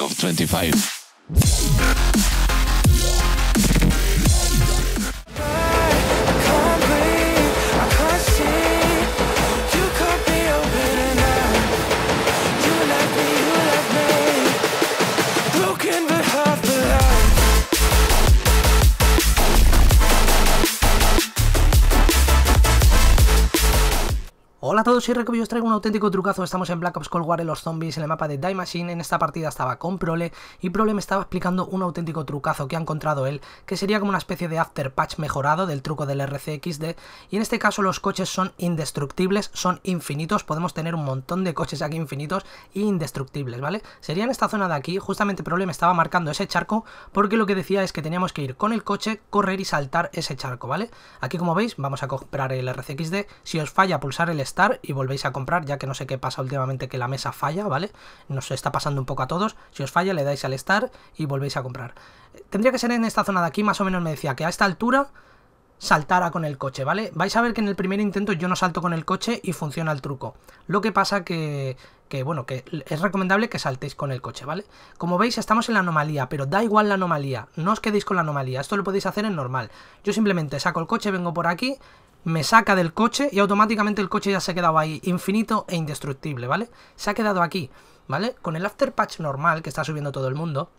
of 25. Si soy os traigo un auténtico trucazo. Estamos en Black Ops Cold War en los zombies, en el mapa de Die Machine. En esta partida estaba con Prole y Prole me estaba explicando un auténtico trucazo que ha encontrado él, que sería como una especie de after patch mejorado del truco del RCXD. Y en este caso los coches son indestructibles, son infinitos. Podemos tener un montón de coches aquí infinitos e indestructibles, ¿vale? Sería en esta zona de aquí. Justamente Prole me estaba marcando ese charco porque lo que decía es que teníamos que ir con el coche, correr y saltar ese charco, ¿vale? Aquí como veis vamos a comprar el RCXD. Si os falla pulsar el Start y volvéis a comprar, ya que no sé qué pasa últimamente que la mesa falla, ¿vale? Nos está pasando un poco a todos. Si os falla, le dais al estar y volvéis a comprar. Tendría que ser en esta zona de aquí, más o menos me decía que a esta altura saltara con el coche, ¿vale? Vais a ver que en el primer intento yo no salto con el coche y funciona el truco. Lo que pasa que, que, bueno, que es recomendable que saltéis con el coche, ¿vale? Como veis estamos en la anomalía, pero da igual la anomalía, no os quedéis con la anomalía, esto lo podéis hacer en normal. Yo simplemente saco el coche, vengo por aquí, me saca del coche y automáticamente el coche ya se ha quedado ahí, infinito e indestructible, ¿vale? Se ha quedado aquí, ¿vale? Con el after patch normal que está subiendo todo el mundo,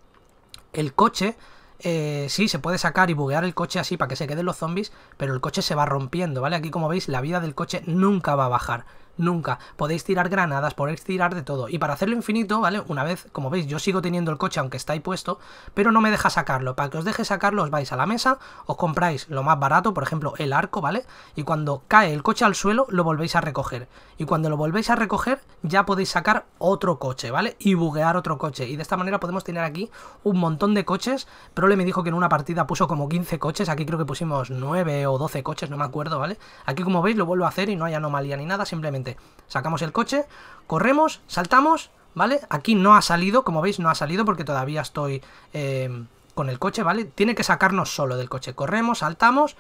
el coche... Eh, sí, se puede sacar y buguear el coche así para que se queden los zombies, pero el coche se va rompiendo, ¿vale? Aquí como veis la vida del coche nunca va a bajar nunca. Podéis tirar granadas, podéis tirar de todo. Y para hacerlo infinito, ¿vale? Una vez, como veis, yo sigo teniendo el coche aunque está ahí puesto, pero no me deja sacarlo. Para que os deje sacarlo, os vais a la mesa, os compráis lo más barato, por ejemplo, el arco, ¿vale? Y cuando cae el coche al suelo, lo volvéis a recoger. Y cuando lo volvéis a recoger, ya podéis sacar otro coche, ¿vale? Y buguear otro coche. Y de esta manera podemos tener aquí un montón de coches. le me dijo que en una partida puso como 15 coches. Aquí creo que pusimos 9 o 12 coches, no me acuerdo, ¿vale? Aquí como veis lo vuelvo a hacer y no hay anomalía ni nada, simplemente Sacamos el coche, corremos, saltamos, ¿vale? Aquí no ha salido, como veis no ha salido porque todavía estoy eh, con el coche, ¿vale? Tiene que sacarnos solo del coche. Corremos, saltamos,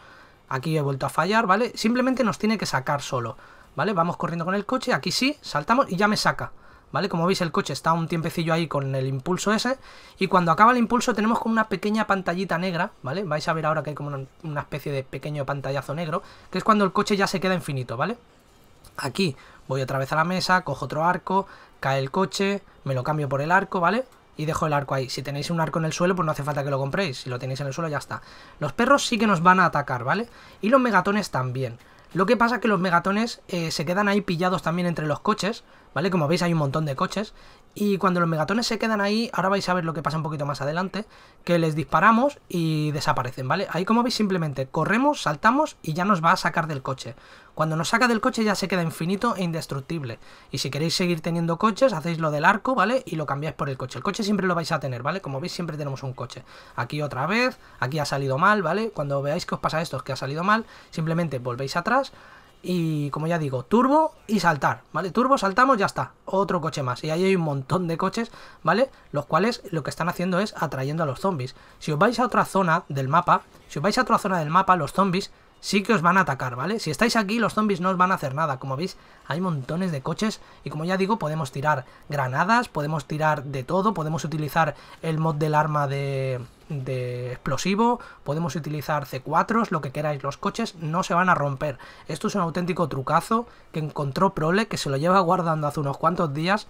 aquí he vuelto a fallar, ¿vale? Simplemente nos tiene que sacar solo, ¿vale? Vamos corriendo con el coche, aquí sí, saltamos y ya me saca. ¿Vale? Como veis el coche está un tiempecillo ahí con el impulso ese y cuando acaba el impulso tenemos como una pequeña pantallita negra, ¿vale? Vais a ver ahora que hay como una, especie de pequeño pantallazo negro, que es cuando el coche ya se queda infinito, ¿vale? Aquí voy otra vez a la mesa, cojo otro arco, cae el coche, me lo cambio por el arco, ¿vale? Y dejo el arco ahí. Si tenéis un arco en el suelo, pues no hace falta que lo compréis. Si lo tenéis en el suelo, ya está. Los perros sí que nos van a atacar, ¿vale? Y los megatones también. Lo que pasa es que los megatones eh, se quedan ahí pillados también entre los coches, ¿vale? Como veis hay un montón de coches y cuando los megatones se quedan ahí, ahora vais a ver lo que pasa un poquito más adelante, que les disparamos y desaparecen, ¿vale? Ahí como veis simplemente corremos, saltamos y ya nos va a sacar del coche. Cuando nos saca del coche ya se queda infinito e indestructible. Y si queréis seguir teniendo coches, hacéis lo del arco, ¿vale? Y lo cambiáis por el coche. El coche siempre lo vais a tener, ¿vale? Como veis siempre tenemos un coche. Aquí otra vez, aquí ha salido mal, ¿vale? Cuando veáis que os pasa esto, que ha salido mal, simplemente volvéis atrás y como ya digo, turbo y saltar, ¿vale? Turbo, saltamos, ya está, otro coche más. Y ahí hay un montón de coches, ¿vale? Los cuales lo que están haciendo es atrayendo a los zombies. Si os vais a otra zona del mapa, si os vais a otra zona del mapa, los zombies sí que os van a atacar, ¿vale? Si estáis aquí, los zombies no os van a hacer nada. Como veis, hay montones de coches y como ya digo, podemos tirar granadas, podemos tirar de todo, podemos utilizar el mod del arma de, explosivo, podemos utilizar C4, s lo que queráis, los coches no se van a romper. Esto es un auténtico trucazo que encontró Prole, que se lo lleva guardando hace unos cuantos días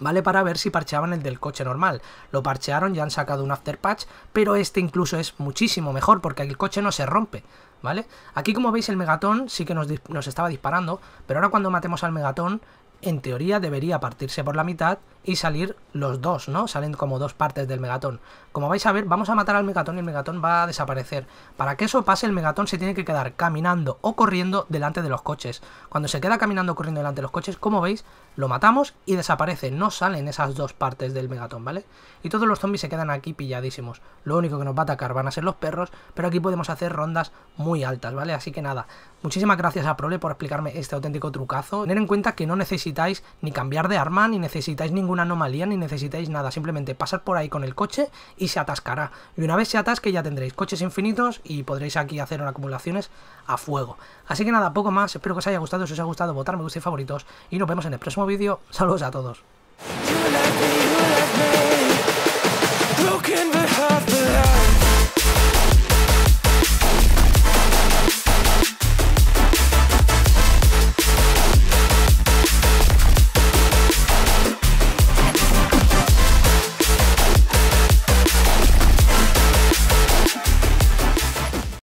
¿vale? Para ver si parcheaban el del coche normal. Lo parchearon, ya han sacado un afterpatch, pero este incluso es muchísimo mejor porque el coche no se rompe, ¿vale? Aquí como veis el megatón sí que nos, nos estaba disparando, pero ahora cuando matemos al megatón en teoría debería partirse por la mitad y salir los dos, ¿no? Salen como dos partes del megatón. Como vais a ver, vamos a matar al megatón y el megatón va a desaparecer. Para que eso pase, el megatón se tiene que quedar caminando o corriendo delante de los coches. Cuando se queda caminando o corriendo delante de los coches, como veis, lo matamos y desaparece. No salen esas dos partes del megatón, ¿vale? Y todos los zombies se quedan aquí pilladísimos. Lo único que nos va a atacar van a ser los perros, pero aquí podemos hacer rondas muy altas, ¿vale? Así que nada, muchísimas gracias a Prole por explicarme este auténtico trucazo. Tener en cuenta que no necesito ni cambiar de arma, ni necesitáis ninguna anomalía, ni necesitáis nada. Simplemente pasar por ahí con el coche y se atascará. Y una vez se atasque ya tendréis coches infinitos y podréis aquí hacer acumulaciones a fuego. Así que nada, poco más. Espero que os haya gustado. Si os ha gustado, votar me gusta y favoritos. Y nos vemos en el próximo vídeo. Saludos a todos.